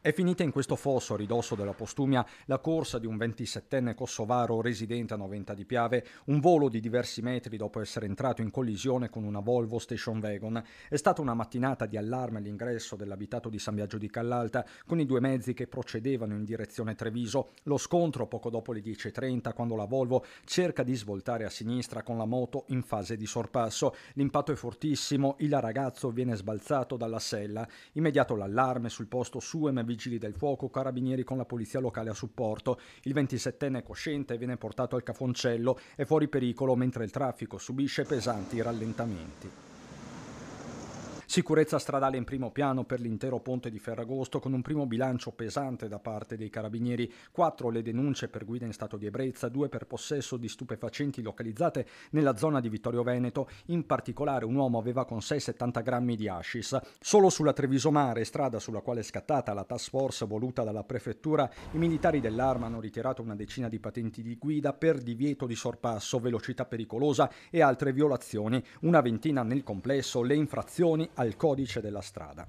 È finita in questo fosso a ridosso della Postumia la corsa di un 27enne kosovaro residente a Noventa di Piave, un volo di diversi metri dopo essere entrato in collisione con una Volvo Station Wagon. È stata una mattinata di allarme all'ingresso dell'abitato di San Biagio di Callalta con i due mezzi che procedevano in direzione Treviso. Lo scontro poco dopo le 10.30 quando la Volvo cerca di svoltare a sinistra con la moto in fase di sorpasso. L'impatto è fortissimo, il ragazzo viene sbalzato dalla sella. Immediato l'allarme sul posto su e vigili del fuoco, carabinieri con la polizia locale a supporto. Il 27enne cosciente viene portato al cafoncello, è fuori pericolo mentre il traffico subisce pesanti rallentamenti. Sicurezza stradale in primo piano per l'intero ponte di Ferragosto con un primo bilancio pesante da parte dei carabinieri, quattro le denunce per guida in stato di ebbrezza, due per possesso di stupefacenti localizzate nella zona di Vittorio Veneto, in particolare un uomo aveva con sé 70 grammi di hashish. Solo sulla Treviso Mare, strada sulla quale è scattata la task force voluta dalla prefettura, i militari dell'arma hanno ritirato una decina di patenti di guida per divieto di sorpasso, velocità pericolosa e altre violazioni, una ventina nel complesso, le infrazioni al codice della strada.